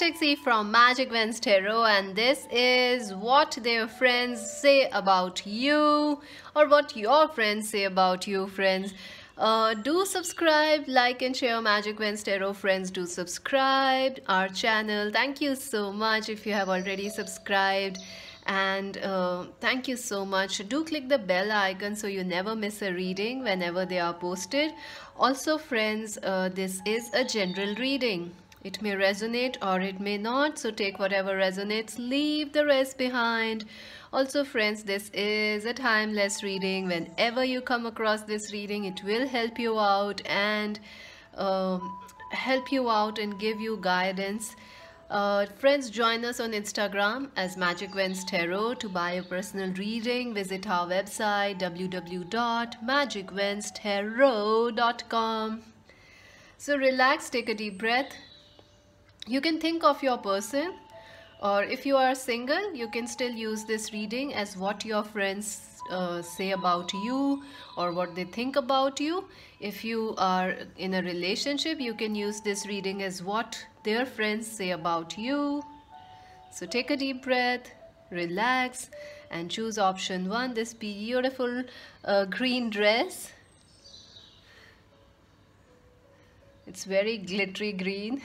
is from Magic Wins Tarot and this is what their friends say about you or what your friends say about you friends. Uh, do subscribe, like and share Magic Wins Tarot friends. Do subscribe our channel. Thank you so much if you have already subscribed and uh, thank you so much do click the bell icon so you never miss a reading whenever they are posted also friends uh, this is a general reading it may resonate or it may not, so take whatever resonates, leave the rest behind. Also friends, this is a timeless reading. Whenever you come across this reading, it will help you out and um, help you out and give you guidance. Uh, friends, join us on Instagram as Magic Wins Tarot to buy a personal reading. Visit our website www.magicwinsterot.com. So relax, take a deep breath. You can think of your person or if you are single, you can still use this reading as what your friends uh, say about you or what they think about you. If you are in a relationship, you can use this reading as what their friends say about you. So take a deep breath, relax and choose option 1, this beautiful uh, green dress. it's very glittery green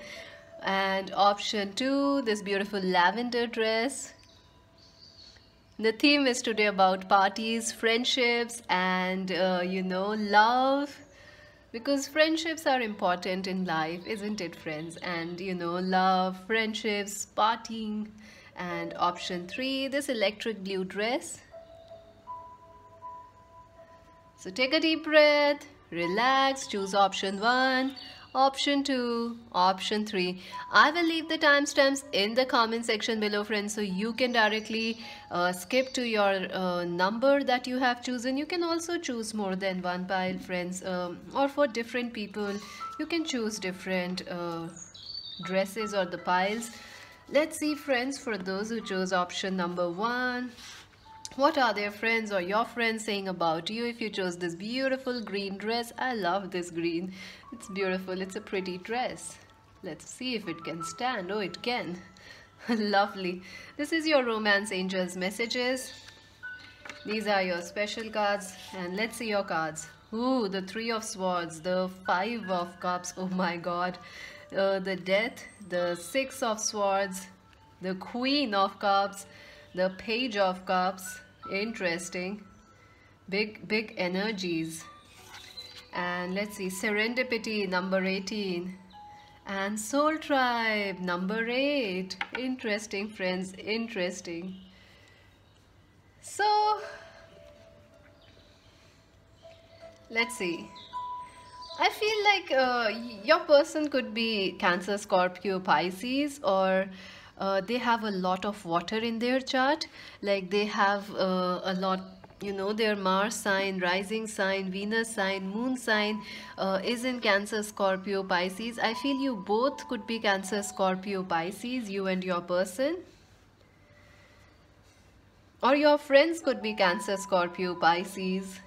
and option 2 this beautiful lavender dress the theme is today about parties friendships and uh, you know love because friendships are important in life isn't it friends and you know love friendships partying and option 3 this electric blue dress so take a deep breath relax, choose option 1, option 2, option 3. I will leave the timestamps in the comment section below friends so you can directly uh, skip to your uh, number that you have chosen. You can also choose more than one pile friends um, or for different people you can choose different uh, dresses or the piles. Let's see friends for those who chose option number 1. What are their friends or your friends saying about you if you chose this beautiful green dress? I love this green. It's beautiful. It's a pretty dress. Let's see if it can stand. Oh, it can. Lovely. This is your romance angel's messages. These are your special cards. And let's see your cards. Ooh, the three of swords, the five of cups. Oh my god. Uh, the death, the six of swords, the queen of cups, the page of cups Interesting. Big, big energies. And let's see, Serendipity, number 18. And Soul Tribe, number 8. Interesting, friends, interesting. So, let's see. I feel like uh, your person could be Cancer, Scorpio, Pisces, or uh, they have a lot of water in their chart like they have uh, a lot you know their Mars sign, rising sign, Venus sign, moon sign uh, is in Cancer, Scorpio, Pisces. I feel you both could be Cancer, Scorpio, Pisces, you and your person. Or your friends could be Cancer, Scorpio, Pisces.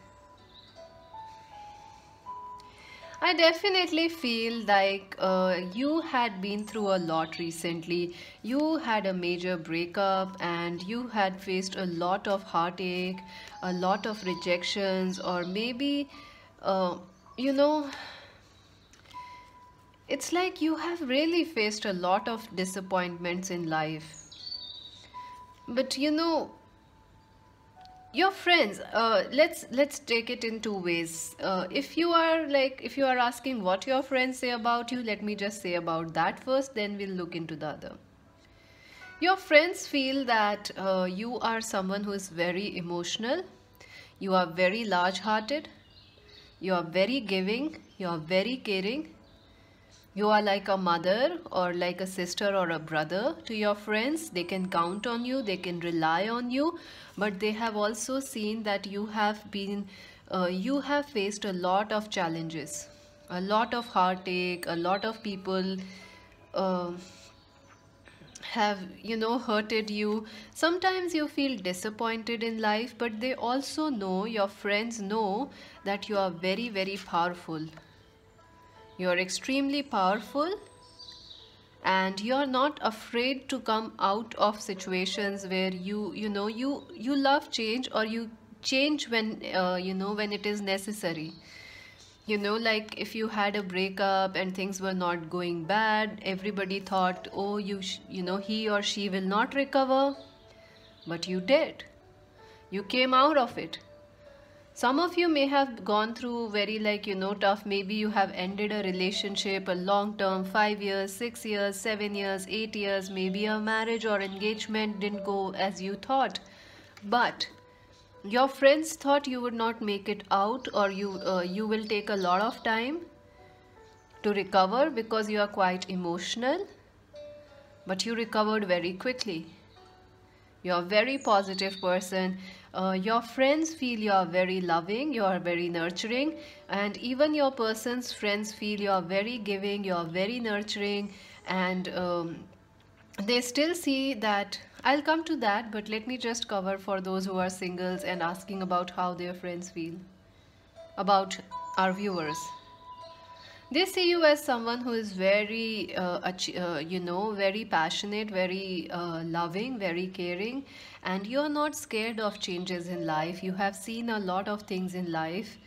I definitely feel like uh, you had been through a lot recently. You had a major breakup and you had faced a lot of heartache, a lot of rejections, or maybe, uh, you know, it's like you have really faced a lot of disappointments in life. But you know, your friends uh, let's let's take it in two ways uh, if you are like if you are asking what your friends say about you let me just say about that first then we'll look into the other your friends feel that uh, you are someone who is very emotional you are very large hearted you are very giving you are very caring you are like a mother or like a sister or a brother to your friends. They can count on you, they can rely on you, but they have also seen that you have been, uh, you have faced a lot of challenges, a lot of heartache, a lot of people uh, have, you know, hurted you. Sometimes you feel disappointed in life, but they also know, your friends know that you are very, very powerful you are extremely powerful and you're not afraid to come out of situations where you you know you you love change or you change when uh, you know when it is necessary you know like if you had a breakup and things were not going bad everybody thought oh you you know he or she will not recover but you did you came out of it some of you may have gone through very like you know tough maybe you have ended a relationship a long term 5 years 6 years 7 years 8 years maybe a marriage or engagement didn't go as you thought but your friends thought you would not make it out or you uh, you will take a lot of time to recover because you are quite emotional but you recovered very quickly you're a very positive person uh, your friends feel you are very loving, you are very nurturing, and even your person's friends feel you are very giving, you are very nurturing, and um, they still see that I'll come to that, but let me just cover for those who are singles and asking about how their friends feel about our viewers they see you as someone who is very uh, uh, you know very passionate very uh, loving very caring and you're not scared of changes in life you have seen a lot of things in life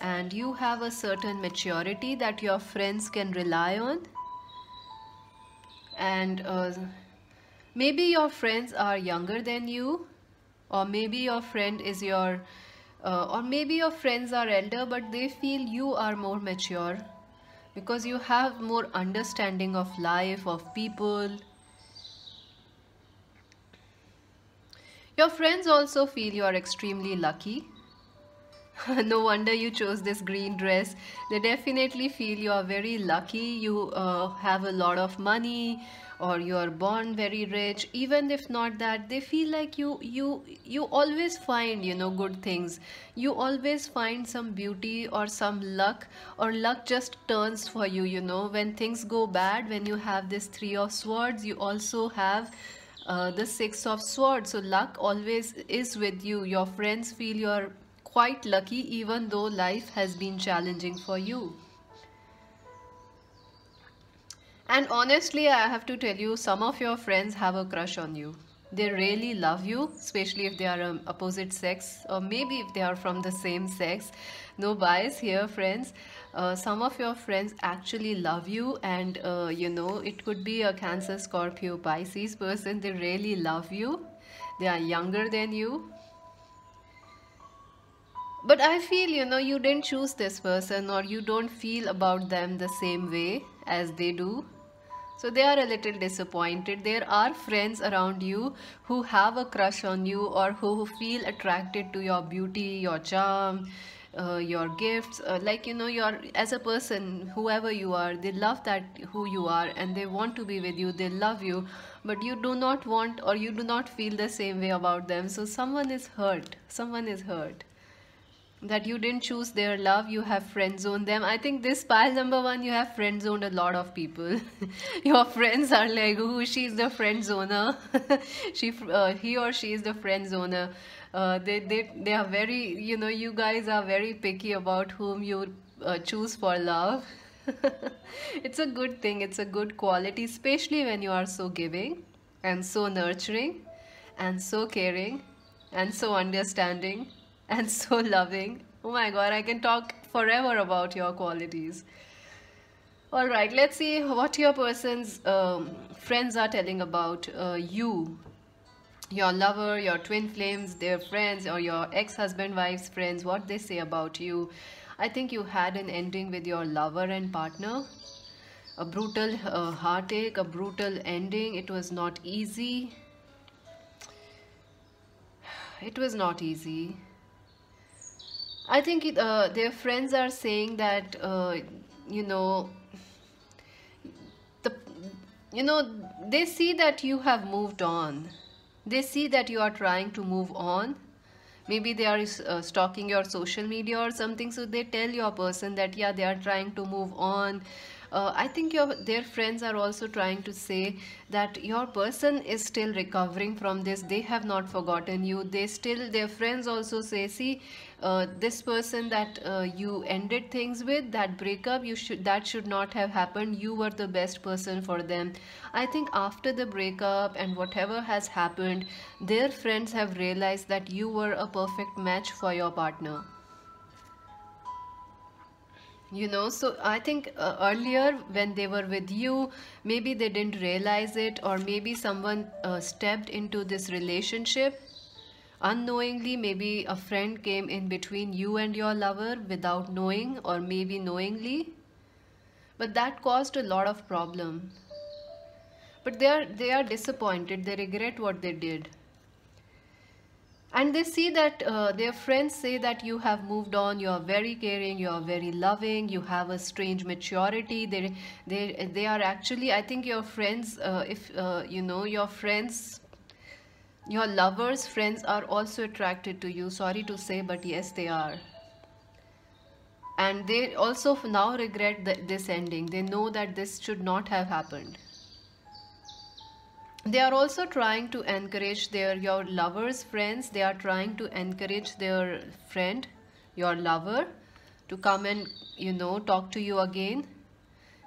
and you have a certain maturity that your friends can rely on and uh, maybe your friends are younger than you or maybe your friend is your uh, or maybe your friends are elder but they feel you are more mature because you have more understanding of life, of people. Your friends also feel you are extremely lucky. no wonder you chose this green dress. They definitely feel you are very lucky. You uh, have a lot of money or you are born very rich even if not that they feel like you you you always find you know good things you always find some beauty or some luck or luck just turns for you you know when things go bad when you have this three of swords you also have uh, the six of swords so luck always is with you your friends feel you're quite lucky even though life has been challenging for you And honestly, I have to tell you, some of your friends have a crush on you. They really love you, especially if they are um, opposite sex or maybe if they are from the same sex. No bias here, friends. Uh, some of your friends actually love you and uh, you know, it could be a Cancer, Scorpio, Pisces person. They really love you. They are younger than you but i feel you know you didn't choose this person or you don't feel about them the same way as they do so they are a little disappointed. There are friends around you who have a crush on you or who feel attracted to your beauty, your charm, uh, your gifts uh, like you know you're as a person whoever you are they love that who you are and they want to be with you they love you but you do not want or you do not feel the same way about them so someone is hurt someone is hurt that you didn't choose their love you have friend zoned them i think this pile number one you have friend zoned a lot of people your friends are like who she's the friend zoner she uh, he or she is the friend zoner uh, they, they they are very you know you guys are very picky about whom you uh, choose for love it's a good thing it's a good quality especially when you are so giving and so nurturing and so caring and so understanding and so loving. Oh my god, I can talk forever about your qualities. All right, let's see what your person's um, friends are telling about uh, you. Your lover, your twin flames, their friends, or your ex-husband, wife's friends, what they say about you. I think you had an ending with your lover and partner. A brutal uh, heartache, a brutal ending. It was not easy. It was not easy. I think it, uh, their friends are saying that uh, you know the you know they see that you have moved on. They see that you are trying to move on. Maybe they are uh, stalking your social media or something. So they tell your person that yeah they are trying to move on uh, I think your their friends are also trying to say that your person is still recovering from this they have not forgotten you they still their friends also say see uh, this person that uh, you ended things with that breakup you should that should not have happened you were the best person for them i think after the breakup and whatever has happened their friends have realized that you were a perfect match for your partner you know so i think uh, earlier when they were with you maybe they didn't realize it or maybe someone uh, stepped into this relationship unknowingly maybe a friend came in between you and your lover without knowing or maybe knowingly but that caused a lot of problem but they are they are disappointed they regret what they did and they see that uh, their friends say that you have moved on you are very caring you are very loving you have a strange maturity they they they are actually i think your friends uh, if uh, you know your friends your lovers friends are also attracted to you sorry to say but yes they are and they also now regret this ending they know that this should not have happened they are also trying to encourage their your lovers friends they are trying to encourage their friend your lover to come and you know talk to you again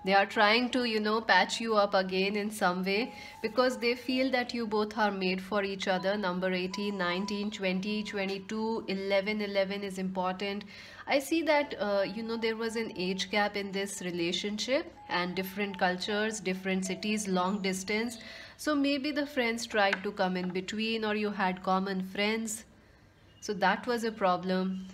they are trying to you know patch you up again in some way because they feel that you both are made for each other number 18 19 20 22 11 11 is important i see that uh, you know there was an age gap in this relationship and different cultures different cities long distance so maybe the friends tried to come in between or you had common friends. So that was a problem.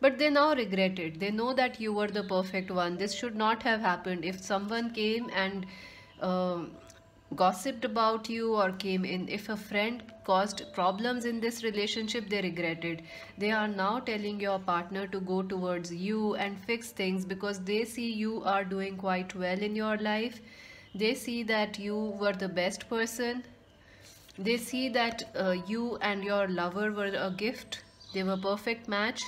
But they now regret it. They know that you were the perfect one. This should not have happened. If someone came and uh, gossiped about you or came in if a friend caused problems in this relationship they regret it they are now telling your partner to go towards you and fix things because they see you are doing quite well in your life they see that you were the best person. They see that uh, you and your lover were a gift. They were perfect match.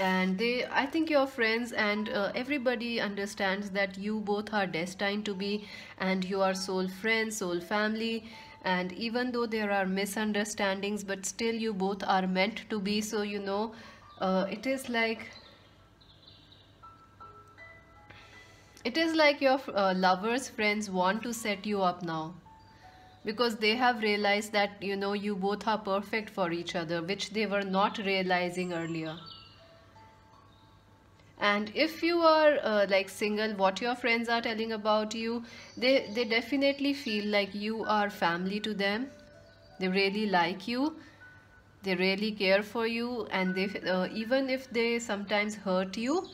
And they, I think your friends and uh, everybody understands that you both are destined to be and you are soul friends, soul family and even though there are misunderstandings but still you both are meant to be so you know uh, it is like It is like your uh, lover's friends want to set you up now because they have realized that you know you both are perfect for each other which they were not realizing earlier and if you are uh, like single what your friends are telling about you they they definitely feel like you are family to them they really like you they really care for you and they uh, even if they sometimes hurt you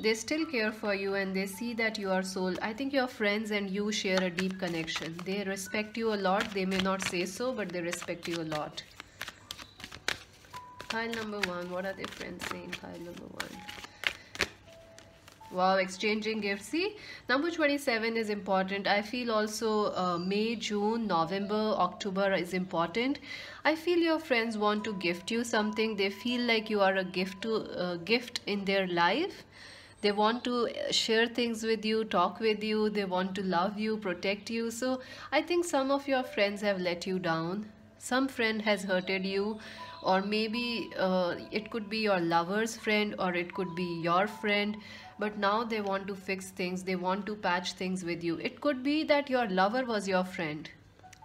they still care for you and they see that you are soul i think your friends and you share a deep connection they respect you a lot they may not say so but they respect you a lot pile number one what are their friends saying pile number one wow exchanging gifts see number 27 is important i feel also uh, may june november october is important i feel your friends want to gift you something they feel like you are a gift to uh, gift in their life they want to uh, share things with you talk with you they want to love you protect you so i think some of your friends have let you down some friend has hurted you or maybe uh, it could be your lover's friend or it could be your friend but now they want to fix things they want to patch things with you it could be that your lover was your friend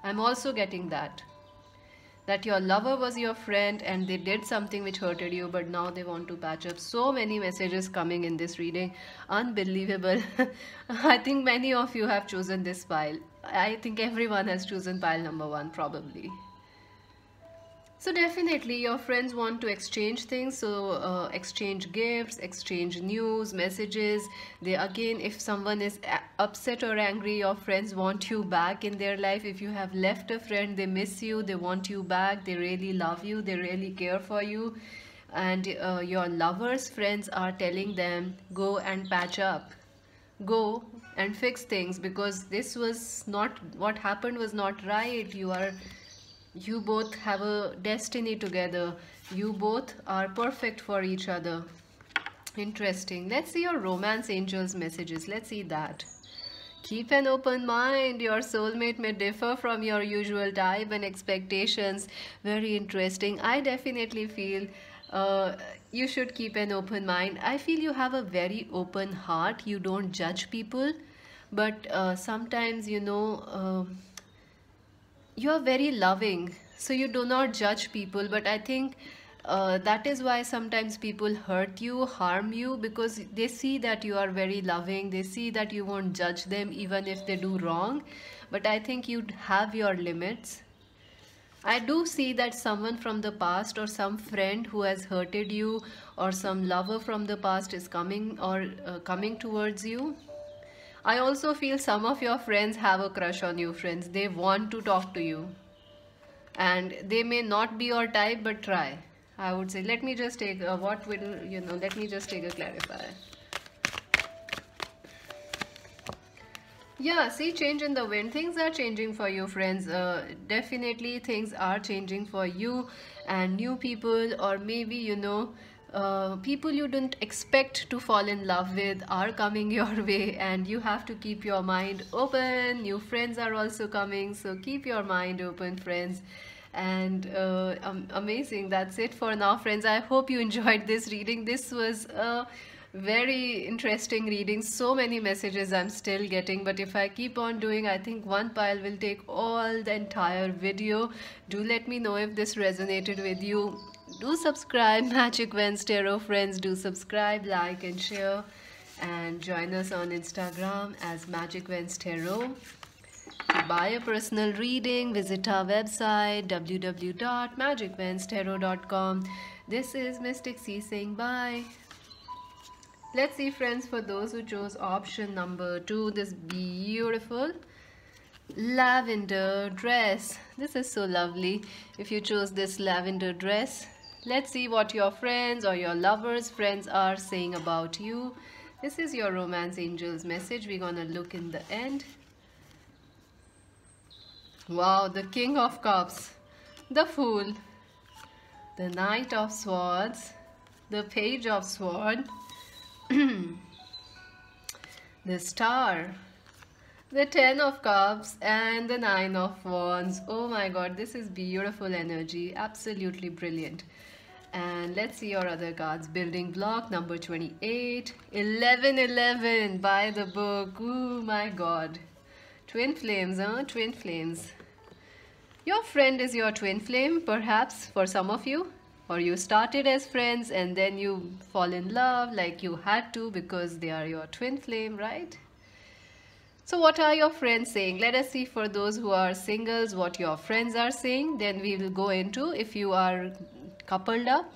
i'm also getting that that your lover was your friend and they did something which hurted you but now they want to patch up so many messages coming in this reading unbelievable i think many of you have chosen this pile i think everyone has chosen pile number one probably so definitely your friends want to exchange things so uh, exchange gifts, exchange news, messages. They again if someone is uh, upset or angry your friends want you back in their life. If you have left a friend they miss you, they want you back, they really love you, they really care for you and uh, your lovers friends are telling them go and patch up go and fix things because this was not what happened was not right you are you both have a destiny together you both are perfect for each other interesting let's see your romance angels messages let's see that keep an open mind your soulmate may differ from your usual type and expectations very interesting i definitely feel uh, you should keep an open mind i feel you have a very open heart you don't judge people but uh, sometimes you know uh, you are very loving so you do not judge people but i think uh, that is why sometimes people hurt you harm you because they see that you are very loving they see that you won't judge them even if they do wrong but i think you have your limits I do see that someone from the past or some friend who has hurted you or some lover from the past is coming or uh, coming towards you I also feel some of your friends have a crush on you, friends. They want to talk to you. And they may not be your type, but try. I would say, let me just take, a, what will, you know, let me just take a clarifier. Yeah, see, change in the wind. Things are changing for you, friends. Uh, definitely things are changing for you and new people or maybe, you know, uh, people you do not expect to fall in love with are coming your way and you have to keep your mind open new friends are also coming so keep your mind open friends and uh, um, amazing that's it for now friends i hope you enjoyed this reading this was a very interesting reading so many messages i'm still getting but if i keep on doing i think one pile will take all the entire video do let me know if this resonated with you do subscribe magic wednesday tarot friends do subscribe like and share and join us on instagram as magic wednesday tarot buy a personal reading visit our website www.magicwednesdaytarot.com this is mystic c saying bye let's see friends for those who chose option number two this beautiful lavender dress this is so lovely if you chose this lavender dress Let's see what your friends or your lovers friends are saying about you. This is your romance angel's message. We're going to look in the end. Wow, the king of cups, the fool, the knight of swords, the page of sword, the star, the ten of cups and the nine of wands. Oh my god, this is beautiful energy. Absolutely brilliant and let's see your other cards building block number 28 11 by the book oh my god twin flames huh twin flames your friend is your twin flame perhaps for some of you or you started as friends and then you fall in love like you had to because they are your twin flame right so what are your friends saying? Let us see for those who are singles what your friends are saying. Then we will go into if you are coupled up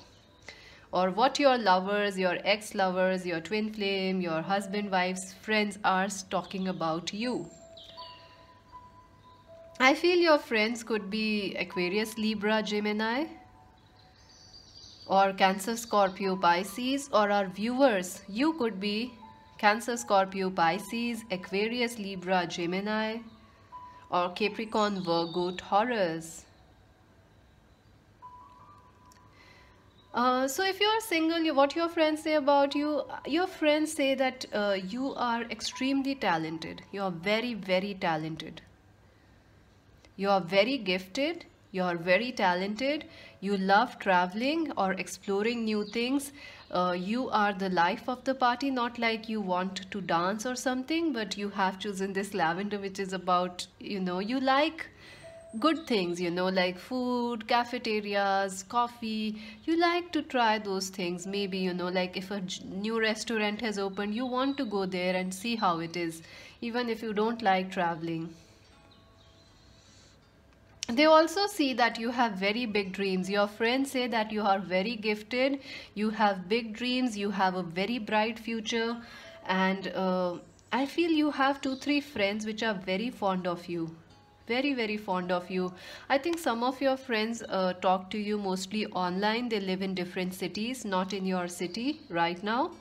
or what your lovers, your ex-lovers, your twin flame, your husband, wife's friends are talking about you. I feel your friends could be Aquarius, Libra, Gemini or Cancer, Scorpio, Pisces or our viewers. You could be Cancer, Scorpio, Pisces, Aquarius, Libra, Gemini or Capricorn, Virgo, Taurus. Uh, so if you are single, what your friends say about you, uh, your friends say that uh, you are extremely talented. You are very, very talented. You are very gifted. You are very talented. You love traveling or exploring new things. Uh, you are the life of the party, not like you want to dance or something, but you have chosen this lavender, which is about, you know, you like good things, you know, like food, cafeterias, coffee. You like to try those things. Maybe, you know, like if a new restaurant has opened, you want to go there and see how it is, even if you don't like traveling. They also see that you have very big dreams. Your friends say that you are very gifted, you have big dreams, you have a very bright future, and uh, I feel you have two, three friends which are very fond of you very very fond of you i think some of your friends uh, talk to you mostly online they live in different cities not in your city right now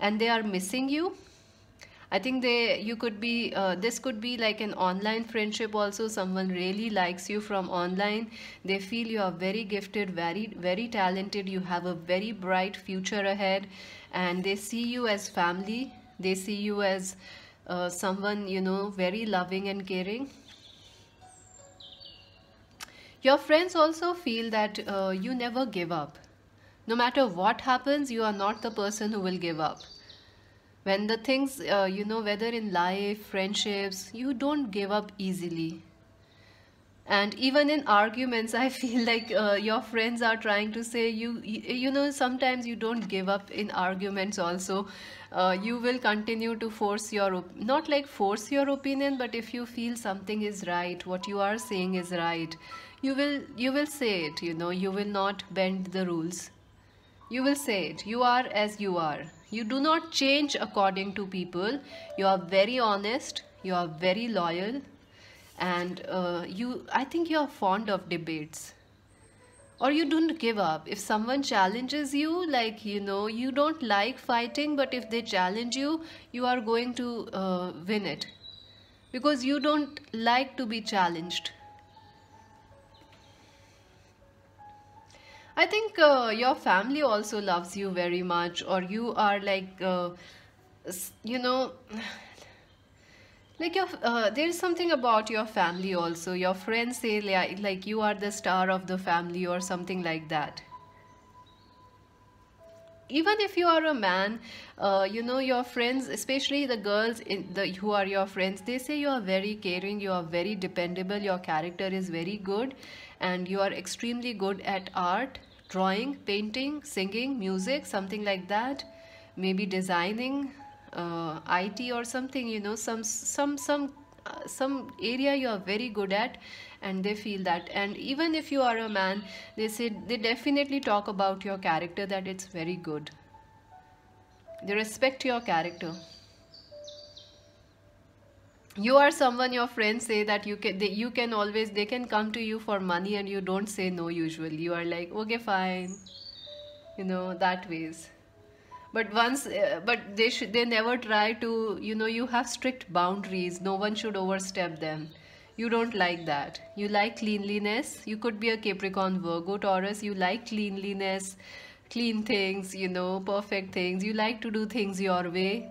and they are missing you i think they you could be uh, this could be like an online friendship also someone really likes you from online they feel you are very gifted very very talented you have a very bright future ahead and they see you as family they see you as uh, someone you know very loving and caring your friends also feel that uh, you never give up no matter what happens you are not the person who will give up when the things uh, you know whether in life friendships you don't give up easily and even in arguments i feel like uh, your friends are trying to say you, you know sometimes you don't give up in arguments also uh, you will continue to force your not like force your opinion but if you feel something is right what you are saying is right you will you will say it you know you will not bend the rules you will say it you are as you are you do not change according to people you are very honest you are very loyal and uh, you i think you're fond of debates or you don't give up if someone challenges you like you know you don't like fighting but if they challenge you you are going to uh, win it because you don't like to be challenged I think uh, your family also loves you very much or you are like, uh, you know, like your uh, there's something about your family also your friends say like, you are the star of the family or something like that even if you are a man uh, you know your friends especially the girls the, who are your friends they say you are very caring you are very dependable your character is very good and you are extremely good at art drawing painting singing music something like that maybe designing uh, IT or something you know some some some uh, some area you are very good at and they feel that and even if you are a man they say they definitely talk about your character that it's very good they respect your character you are someone your friends say that you can they, you can always they can come to you for money and you don't say no usually you are like okay fine you know that ways but once uh, but they should they never try to you know you have strict boundaries no one should overstep them you don't like that you like cleanliness you could be a capricorn virgo taurus you like cleanliness clean things you know perfect things you like to do things your way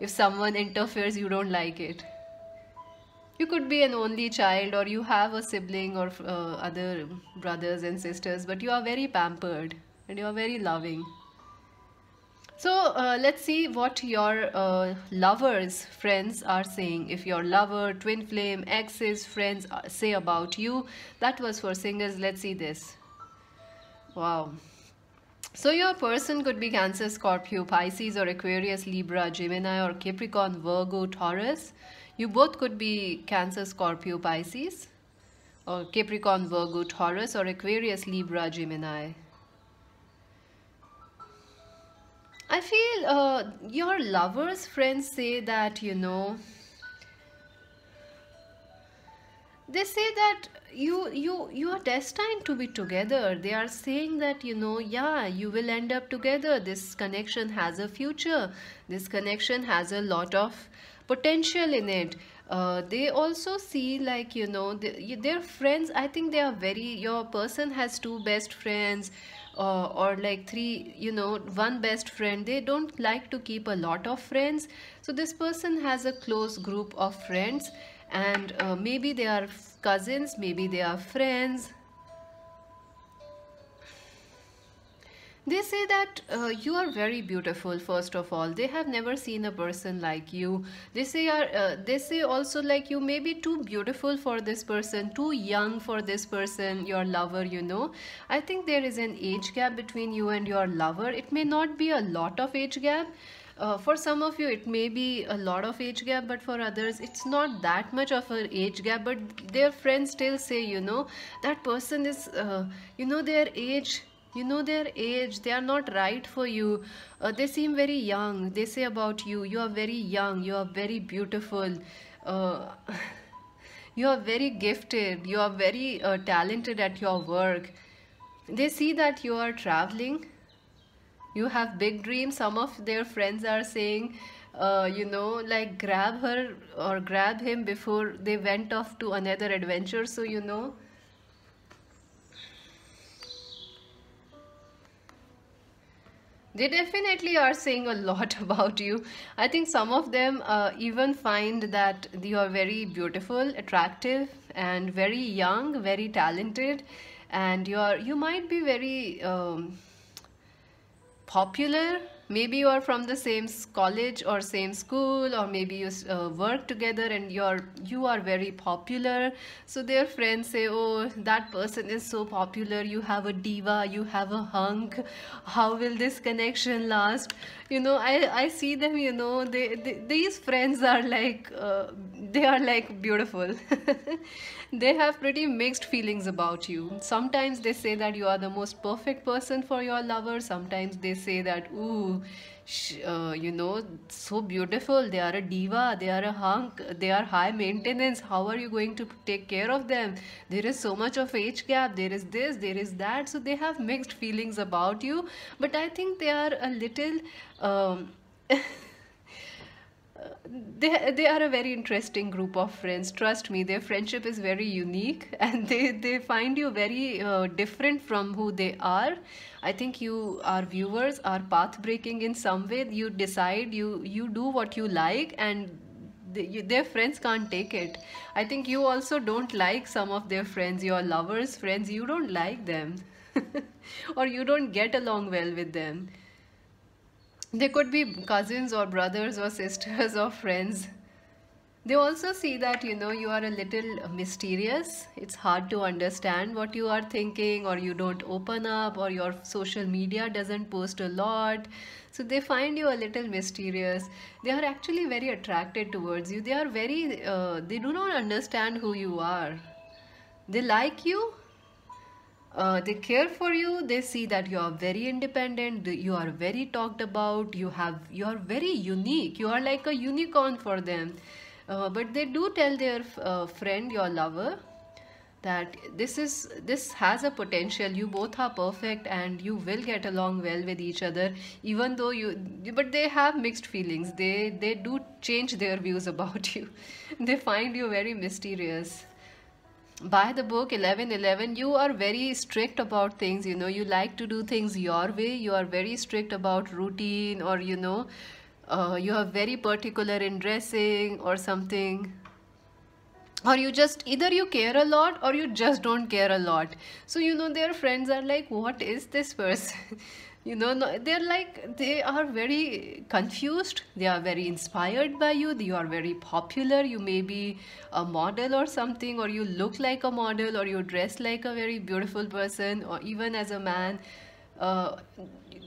if someone interferes you don't like it you could be an only child or you have a sibling or uh, other brothers and sisters but you are very pampered and you are very loving so uh, let's see what your uh, lovers, friends are saying. If your lover, twin flame, exes, friends uh, say about you. That was for singers. Let's see this. Wow. So your person could be Cancer, Scorpio, Pisces or Aquarius, Libra, Gemini or Capricorn, Virgo, Taurus. You both could be Cancer, Scorpio, Pisces or Capricorn, Virgo, Taurus or Aquarius, Libra, Gemini. I feel uh, your lover's friends say that, you know, they say that you you you are destined to be together they are saying that you know yeah you will end up together this connection has a future this connection has a lot of potential in it uh, they also see like you know they, their friends i think they are very your person has two best friends uh, or like three you know one best friend they don't like to keep a lot of friends so this person has a close group of friends and uh, maybe they are cousins maybe they are friends They say that uh, you are very beautiful, first of all. They have never seen a person like you. They say, are, uh, they say also like you may be too beautiful for this person, too young for this person, your lover, you know. I think there is an age gap between you and your lover. It may not be a lot of age gap. Uh, for some of you it may be a lot of age gap but for others it's not that much of an age gap but their friends still say you know that person is uh, you know their age you know their age they are not right for you uh, they seem very young they say about you you are very young you are very beautiful uh, you are very gifted you are very uh, talented at your work they see that you are traveling you have big dreams some of their friends are saying uh, you know like grab her or grab him before they went off to another adventure so you know they definitely are saying a lot about you i think some of them uh, even find that you are very beautiful attractive and very young very talented and you are you might be very um, popular maybe you are from the same college or same school or maybe you uh, work together and you're you are very popular so their friends say oh that person is so popular you have a diva you have a hunk how will this connection last you know i i see them you know they, they these friends are like uh, they are like beautiful they have pretty mixed feelings about you sometimes they say that you are the most perfect person for your lover sometimes they say that ooh uh, you know so beautiful they are a diva they are a hunk they are high maintenance how are you going to take care of them there is so much of age gap there is this there is that so they have mixed feelings about you but i think they are a little um, they, they are a very interesting group of friends. Trust me, their friendship is very unique and they, they find you very uh, different from who they are. I think you, our viewers, are path breaking in some way. You decide, you, you do what you like and they, you, their friends can't take it. I think you also don't like some of their friends, your lovers' friends, you don't like them or you don't get along well with them. They could be cousins or brothers or sisters or friends. They also see that, you know, you are a little mysterious. It's hard to understand what you are thinking or you don't open up or your social media doesn't post a lot. So they find you a little mysterious. They are actually very attracted towards you. They are very, uh, they do not understand who you are. They like you, uh, they care for you they see that you are very independent you are very talked about you have you are very unique you are like a unicorn for them uh, but they do tell their uh, friend your lover that this is this has a potential you both are perfect and you will get along well with each other even though you but they have mixed feelings they they do change their views about you they find you very mysterious by the book 1111 you are very strict about things you know you like to do things your way you are very strict about routine or you know uh, you are very particular in dressing or something or you just either you care a lot or you just don't care a lot so you know their friends are like what is this person you know they're like they are very confused they are very inspired by you you are very popular you may be a model or something or you look like a model or you dress like a very beautiful person or even as a man uh,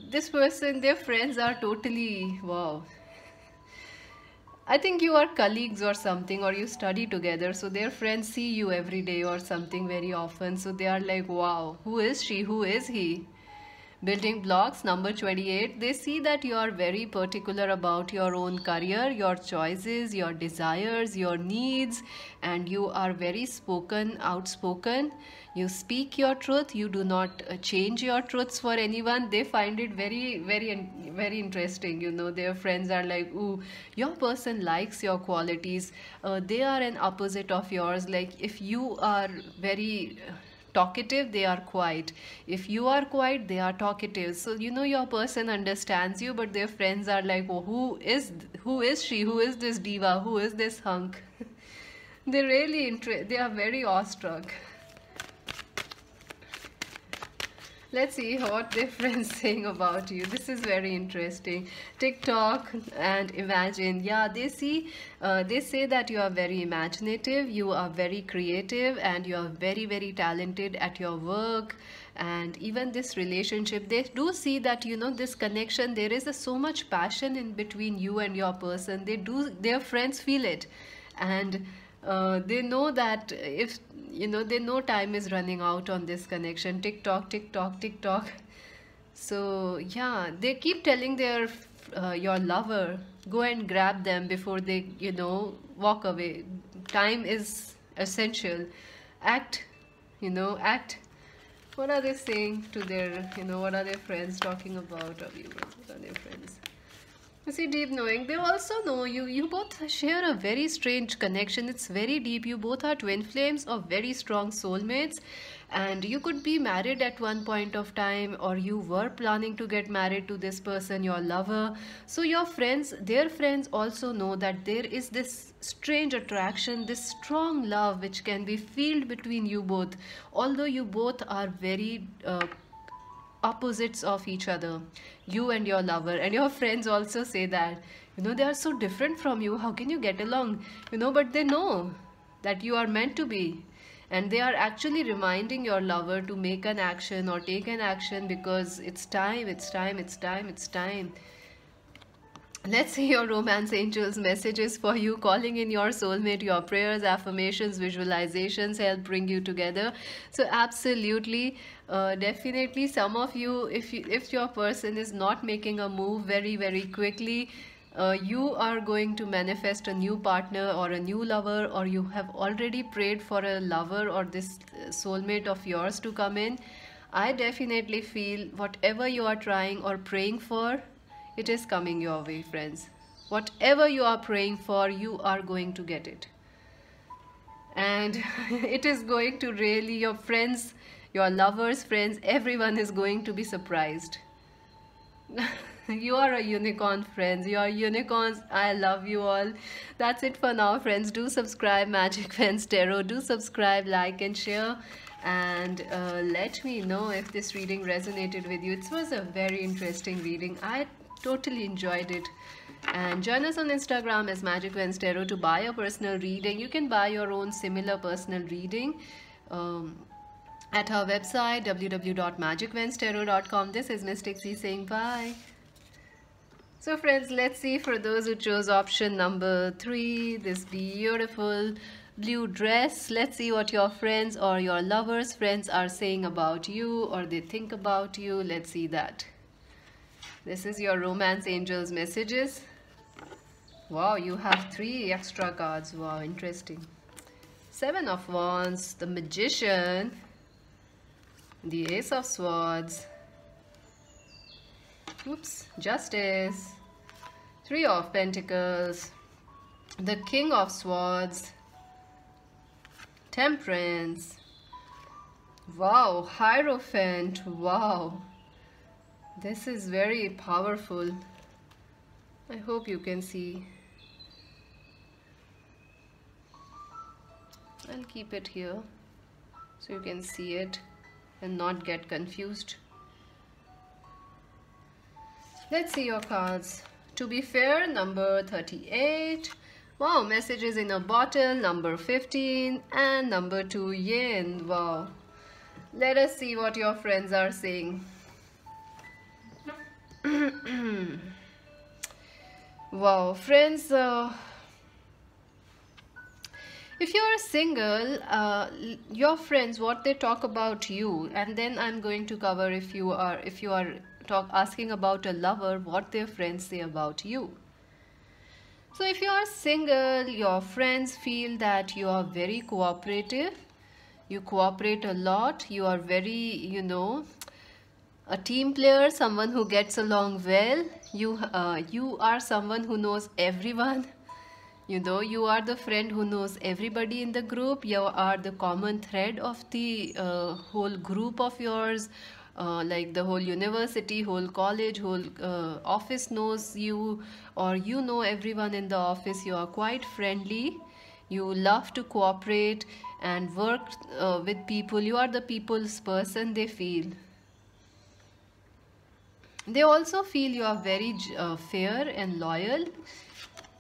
this person their friends are totally wow I think you are colleagues or something or you study together so their friends see you every day or something very often so they are like wow who is she who is he Building blocks number 28, they see that you are very particular about your own career, your choices, your desires, your needs, and you are very spoken, outspoken. You speak your truth, you do not uh, change your truths for anyone. They find it very, very, very interesting. You know, their friends are like, ooh, your person likes your qualities. Uh, they are an opposite of yours. Like, if you are very uh, talkative, they are quiet. If you are quiet, they are talkative. So you know your person understands you, but their friends are like, oh, who is who is she? Who is this diva? Who is this hunk? they really interest. they are very awestruck. let's see what their thing saying about you this is very interesting tiktok and imagine yeah they see uh, they say that you are very imaginative you are very creative and you are very very talented at your work and even this relationship they do see that you know this connection there is a, so much passion in between you and your person they do their friends feel it and uh, they know that if you know they know time is running out on this connection tick tock tick tock tick tock so yeah they keep telling their uh, your lover go and grab them before they you know walk away time is essential act you know act what are they saying to their you know what are their friends talking about or you what are their friends you see, deep knowing. They also know you. You both share a very strange connection. It's very deep. You both are twin flames or very strong soulmates. And you could be married at one point of time, or you were planning to get married to this person, your lover. So, your friends, their friends also know that there is this strange attraction, this strong love which can be felt between you both. Although you both are very. Uh, opposites of each other you and your lover and your friends also say that you know they are so different from you how can you get along you know but they know that you are meant to be and they are actually reminding your lover to make an action or take an action because it's time it's time it's time it's time Let's say your romance angel's messages for you, calling in your soulmate, your prayers, affirmations, visualizations help bring you together. So absolutely, uh, definitely some of you, if, you, if your person is not making a move very, very quickly, uh, you are going to manifest a new partner or a new lover or you have already prayed for a lover or this uh, soulmate of yours to come in. I definitely feel whatever you are trying or praying for, it is coming your way, friends. Whatever you are praying for, you are going to get it. And it is going to really, your friends, your lovers, friends, everyone is going to be surprised. you are a unicorn friends you are unicorns i love you all that's it for now friends do subscribe magic fans tarot do subscribe like and share and uh, let me know if this reading resonated with you it was a very interesting reading i totally enjoyed it and join us on Instagram as Magic Wednesday to buy a personal reading. You can buy your own similar personal reading um, at our website www.magicwednestarot.com. This is Miss Dixie saying bye. So friends, let's see for those who chose option number three, this beautiful blue dress. Let's see what your friends or your lovers friends are saying about you or they think about you. Let's see that. This is your romance angels messages. Wow, you have three extra cards. Wow, interesting. Seven of Wands, the Magician, the Ace of Swords, oops, Justice, Three of Pentacles, the King of Swords, Temperance, wow, Hierophant, wow. This is very powerful. I hope you can see. I'll keep it here so you can see it and not get confused. Let's see your cards. To be fair, number 38. Wow, messages in a bottle, number 15 and number 2 yen. Wow. Let us see what your friends are saying. Mm. wow, friends. Uh, if you're single, uh, your friends, what they talk about you, and then I'm going to cover if you are if you are talk asking about a lover, what their friends say about you. So if you are single, your friends feel that you are very cooperative, you cooperate a lot, you are very, you know, a team player someone who gets along well you uh, you are someone who knows everyone you know you are the friend who knows everybody in the group you are the common thread of the uh, whole group of yours uh, like the whole university whole college whole uh, office knows you or you know everyone in the office you are quite friendly you love to cooperate and work uh, with people you are the people's person they feel they also feel you are very uh, fair and loyal.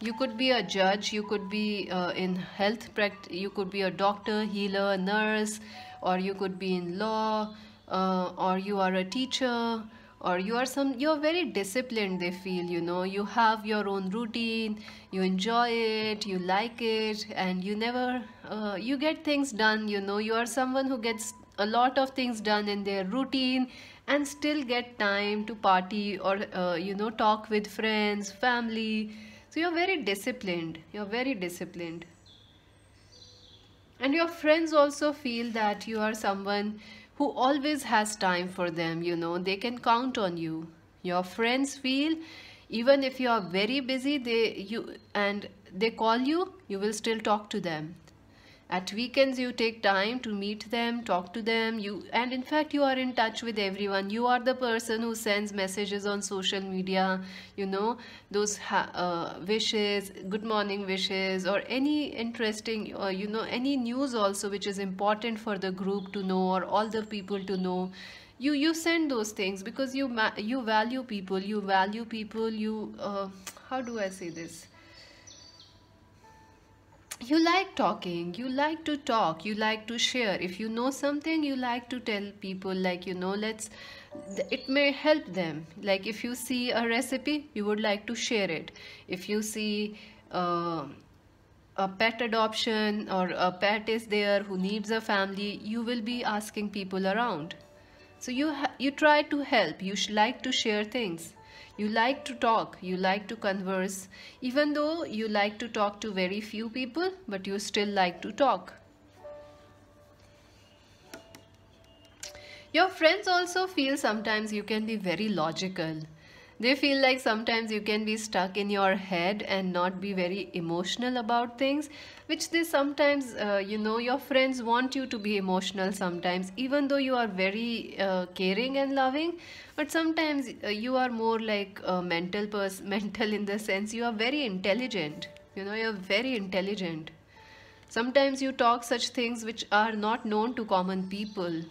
You could be a judge, you could be uh, in health practice, you could be a doctor, healer, nurse, or you could be in law, uh, or you are a teacher, or you are some, you are very disciplined, they feel, you know. You have your own routine, you enjoy it, you like it, and you never, uh, you get things done, you know. You are someone who gets a lot of things done in their routine and still get time to party or uh, you know talk with friends family so you're very disciplined you're very disciplined and your friends also feel that you are someone who always has time for them you know they can count on you your friends feel even if you are very busy they you and they call you you will still talk to them at weekends, you take time to meet them, talk to them. You and in fact, you are in touch with everyone. You are the person who sends messages on social media. You know those uh, wishes, good morning wishes, or any interesting, or uh, you know any news also which is important for the group to know or all the people to know you you send those things because you you value people you value people you uh, how do i say this you like talking you like to talk you like to share if you know something you like to tell people like you know let's it may help them like if you see a recipe you would like to share it if you see uh, a pet adoption or a pet is there who needs a family you will be asking people around so you you try to help you like to share things you like to talk, you like to converse. Even though you like to talk to very few people, but you still like to talk. Your friends also feel sometimes you can be very logical. They feel like sometimes you can be stuck in your head and not be very emotional about things, which they sometimes, uh, you know, your friends want you to be emotional sometimes, even though you are very uh, caring and loving. But sometimes uh, you are more like a mental person, mental in the sense you are very intelligent. You know, you're very intelligent. Sometimes you talk such things which are not known to common people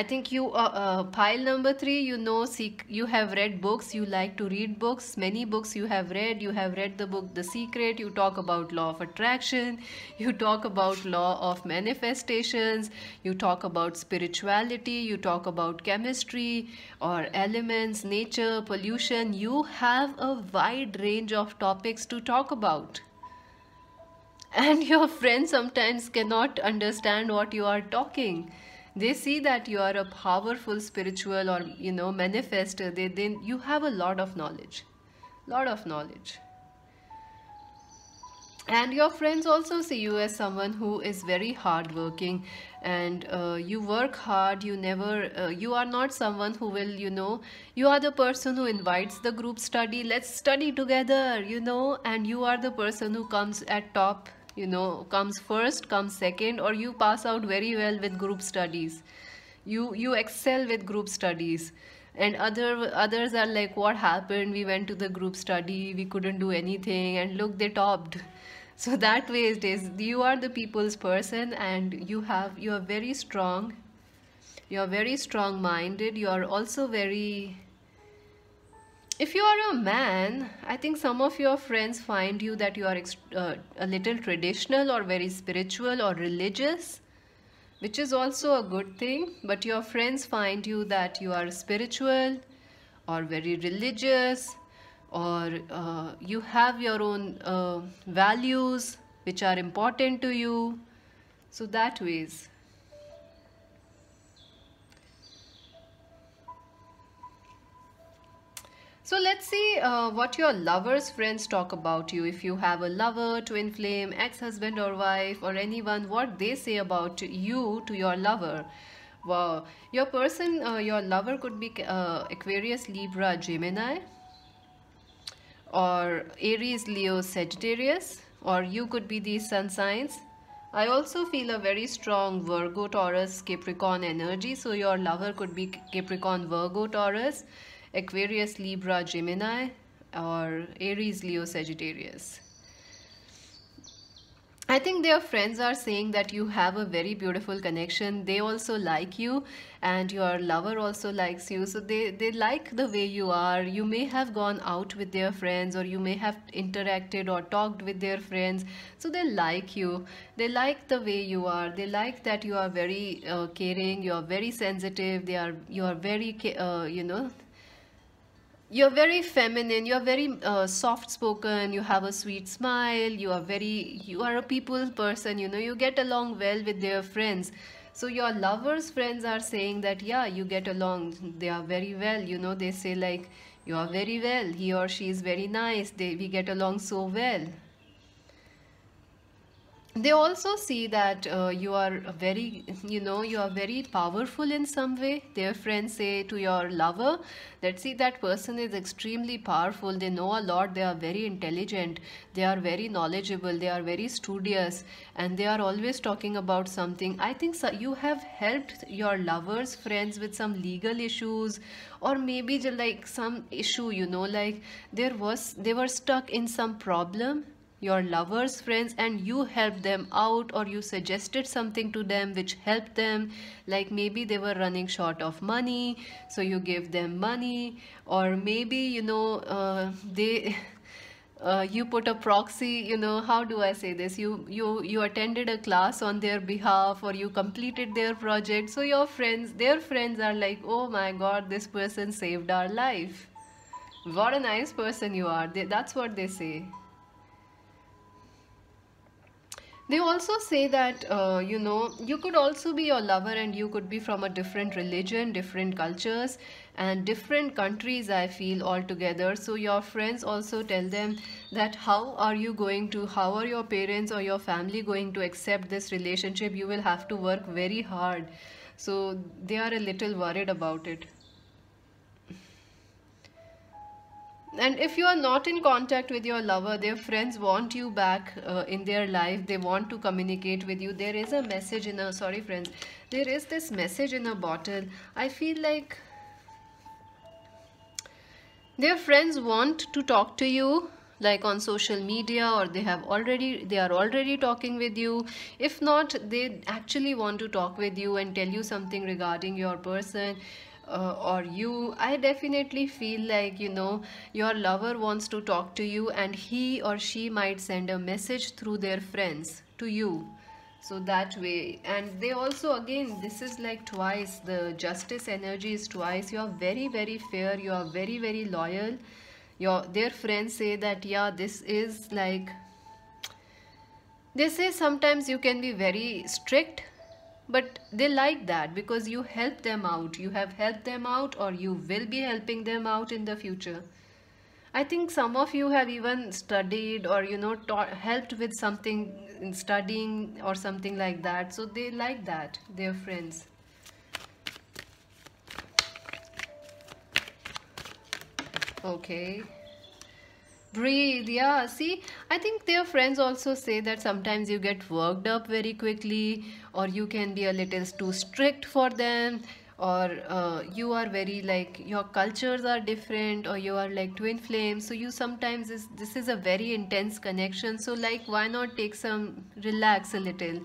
I think you uh, uh, pile number three you know seek you have read books you like to read books many books you have read you have read the book The Secret you talk about law of attraction you talk about law of manifestations you talk about spirituality you talk about chemistry or elements nature pollution you have a wide range of topics to talk about and your friends sometimes cannot understand what you are talking they see that you are a powerful spiritual or you know manifester they then you have a lot of knowledge lot of knowledge and your friends also see you as someone who is very hardworking and uh, you work hard you never uh, you are not someone who will you know you are the person who invites the group study let's study together you know and you are the person who comes at top you know comes first comes second or you pass out very well with group studies you you excel with group studies and other others are like what happened we went to the group study we couldn't do anything and look they topped so that way it is you are the people's person and you have you are very strong you are very strong minded you are also very if you are a man, I think some of your friends find you that you are uh, a little traditional or very spiritual or religious, which is also a good thing. But your friends find you that you are spiritual or very religious or uh, you have your own uh, values which are important to you. So that ways. So let's see uh, what your lover's friends talk about you. If you have a lover, twin flame, ex-husband or wife or anyone, what they say about you to your lover. Wow. Your person, uh, your lover could be uh, Aquarius, Libra, Gemini or Aries, Leo, Sagittarius or you could be these sun signs. I also feel a very strong Virgo, Taurus, Capricorn energy. So your lover could be Capricorn, Virgo, Taurus. Aquarius, Libra, Gemini, or Aries, Leo, Sagittarius. I think their friends are saying that you have a very beautiful connection. They also like you and your lover also likes you. So they, they like the way you are. You may have gone out with their friends or you may have interacted or talked with their friends. So they like you. They like the way you are. They like that you are very uh, caring. You are very sensitive. They are, you are very, uh, you know, you're very feminine you're very uh, soft spoken you have a sweet smile you are very you are a people person you know you get along well with their friends so your lovers friends are saying that yeah you get along they are very well you know they say like you are very well he or she is very nice they we get along so well they also see that uh, you are very you know you are very powerful in some way their friends say to your lover that see that person is extremely powerful they know a lot they are very intelligent they are very knowledgeable they are very studious and they are always talking about something i think so, you have helped your lovers friends with some legal issues or maybe like some issue you know like there was they were stuck in some problem your lovers friends and you helped them out or you suggested something to them which helped them like maybe they were running short of money so you gave them money or maybe you know uh, they uh, you put a proxy you know how do i say this you you you attended a class on their behalf or you completed their project so your friends their friends are like oh my god this person saved our life what a nice person you are they, that's what they say they also say that, uh, you know, you could also be your lover and you could be from a different religion, different cultures, and different countries, I feel, altogether. So your friends also tell them that how are you going to, how are your parents or your family going to accept this relationship? You will have to work very hard. So they are a little worried about it. and if you are not in contact with your lover their friends want you back uh, in their life they want to communicate with you there is a message in a sorry friends there is this message in a bottle i feel like their friends want to talk to you like on social media or they have already they are already talking with you if not they actually want to talk with you and tell you something regarding your person uh, or you i definitely feel like you know your lover wants to talk to you and he or she might send a message through their friends to you so that way and they also again this is like twice the justice energy is twice you are very very fair you are very very loyal your their friends say that yeah this is like they say sometimes you can be very strict but they like that because you help them out you have helped them out or you will be helping them out in the future i think some of you have even studied or you know taught, helped with something in studying or something like that so they like that their friends okay breathe yeah see i think their friends also say that sometimes you get worked up very quickly or you can be a little too strict for them or uh, you are very like your cultures are different or you are like twin flames so you sometimes this is a very intense connection so like why not take some relax a little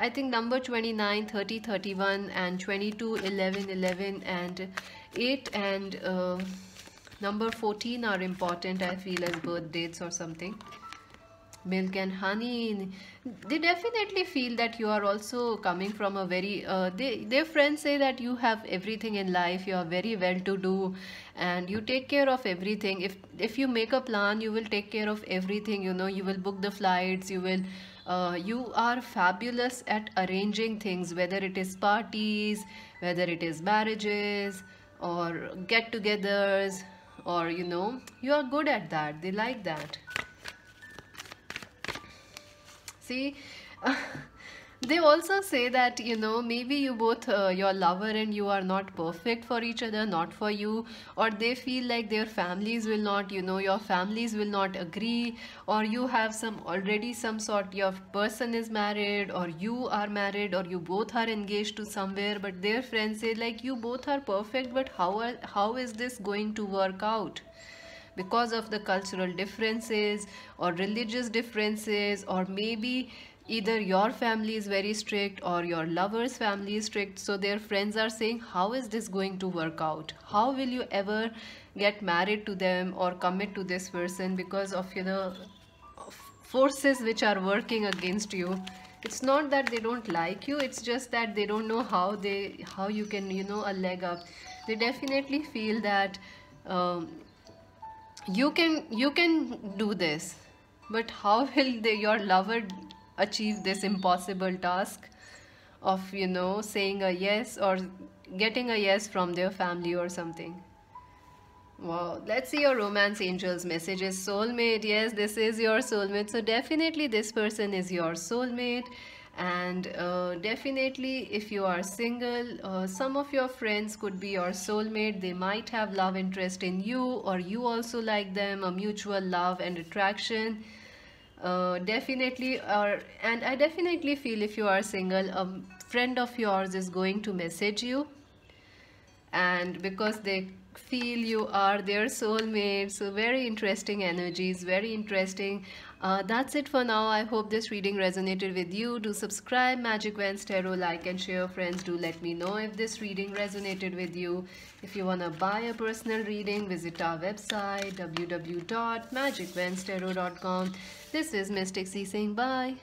I think number 29, 30, 31 and 22, 11, 11 and 8 and uh, Number 14 are important, I feel, as birth dates or something. Milk and honey. They definitely feel that you are also coming from a very... Uh, they, their friends say that you have everything in life. You are very well-to-do and you take care of everything. If, if you make a plan, you will take care of everything. You know, you will book the flights. You will... Uh, you are fabulous at arranging things, whether it is parties, whether it is marriages or get-togethers, or you know you are good at that they like that see they also say that you know maybe you both uh, your lover and you are not perfect for each other not for you or they feel like their families will not you know your families will not agree or you have some already some sort your person is married or you are married or you both are engaged to somewhere but their friends say like you both are perfect but how are, how is this going to work out because of the cultural differences or religious differences or maybe either your family is very strict or your lover's family is strict so their friends are saying how is this going to work out how will you ever get married to them or commit to this person because of you know forces which are working against you it's not that they don't like you it's just that they don't know how they how you can you know a leg up they definitely feel that um, you can you can do this but how will they your lover achieve this impossible task of you know saying a yes or getting a yes from their family or something Wow, let's see your romance angel's messages. soulmate. Yes, this is your soulmate. So definitely this person is your soulmate. And uh, definitely if you are single, uh, some of your friends could be your soulmate. They might have love interest in you or you also like them, a mutual love and attraction. Uh, definitely or and i definitely feel if you are single a friend of yours is going to message you and because they feel you are their soulmate so very interesting energies very interesting uh, that's it for now i hope this reading resonated with you do subscribe magic vans tarot like and share friends do let me know if this reading resonated with you if you want to buy a personal reading visit our website www.magicvenstereo.com this is Miss Dixie saying bye.